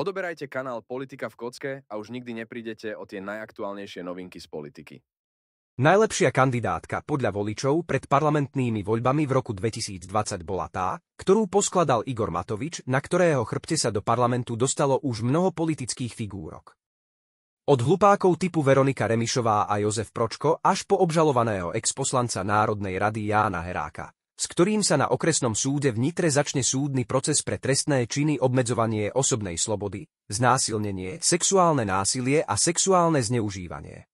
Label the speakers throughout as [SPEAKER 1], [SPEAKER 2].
[SPEAKER 1] Odoberajte kanál Politika v kocke a už nikdy neprídete o tie najaktuálnejšie novinky z politiky. Najlepšia kandidátka podľa voličov pred parlamentnými voľbami v roku 2020 bola tá, ktorú poskladal Igor Matovič, na ktorého chrbte sa do parlamentu dostalo už mnoho politických figúrok. Od hlupákov typu Veronika Remišová a Jozef Pročko až po obžalovaného exposlanca Národnej rady Jána Heráka s ktorým sa na okresnom súde v Nitre začne súdny proces pre trestné činy obmedzovanie osobnej slobody, znásilnenie, sexuálne násilie a sexuálne zneužívanie.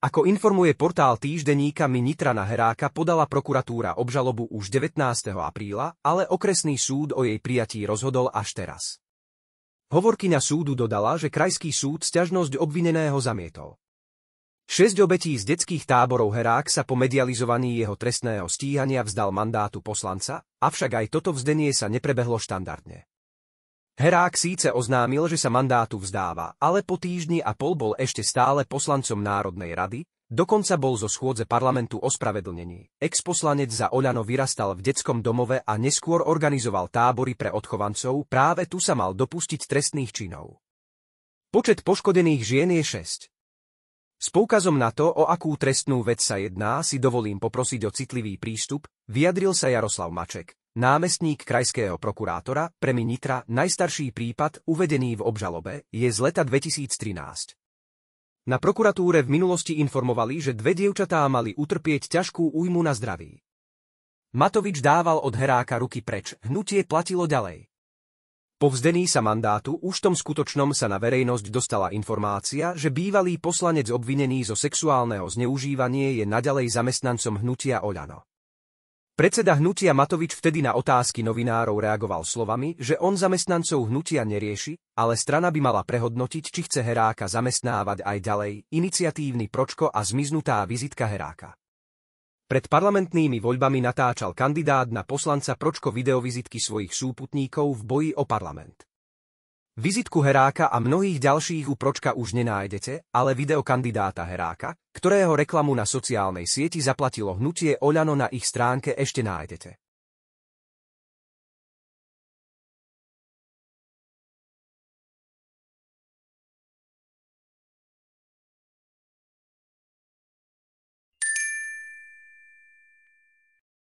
[SPEAKER 1] Ako informuje portál týždeníka Mi na Heráka podala prokuratúra obžalobu už 19. apríla, ale okresný súd o jej prijatí rozhodol až teraz. Hovorkyňa súdu dodala, že krajský súd sťažnosť obvineného zamietol. Šesť obetí z detských táborov Herák sa po medializovaní jeho trestného stíhania vzdal mandátu poslanca, avšak aj toto vzdenie sa neprebehlo štandardne. Herák síce oznámil, že sa mandátu vzdáva, ale po týždni a pol bol ešte stále poslancom Národnej rady, dokonca bol zo schôdze parlamentu ospravedlnený. Exposlanec za Oľano vyrastal v detskom domove a neskôr organizoval tábory pre odchovancov, práve tu sa mal dopustiť trestných činov. Počet poškodených žien je 6. S poukazom na to, o akú trestnú vec sa jedná, si dovolím poprosiť o citlivý prístup, vyjadril sa Jaroslav Maček, námestník krajského prokurátora, premi Nitra, najstarší prípad, uvedený v obžalobe, je z leta 2013. Na prokuratúre v minulosti informovali, že dve dievčatá mali utrpieť ťažkú újmu na zdraví. Matovič dával od heráka ruky preč, hnutie platilo ďalej. Po vzdení sa mandátu už tom skutočnom sa na verejnosť dostala informácia, že bývalý poslanec obvinený zo sexuálneho zneužívanie je naďalej zamestnancom hnutia Oľano. Predseda hnutia Matovič vtedy na otázky novinárov reagoval slovami, že on zamestnancov hnutia nerieši, ale strana by mala prehodnotiť, či chce Heráka zamestnávať aj ďalej, iniciatívny Pročko a zmiznutá vizitka Heráka. Pred parlamentnými voľbami natáčal kandidát na poslanca Pročko videovizitky svojich súputníkov v boji o parlament. Vizitku Heráka a mnohých ďalších u Pročka už nenájdete, ale video kandidáta Heráka, ktorého reklamu na sociálnej sieti zaplatilo hnutie Oľano na ich stránke ešte nájdete.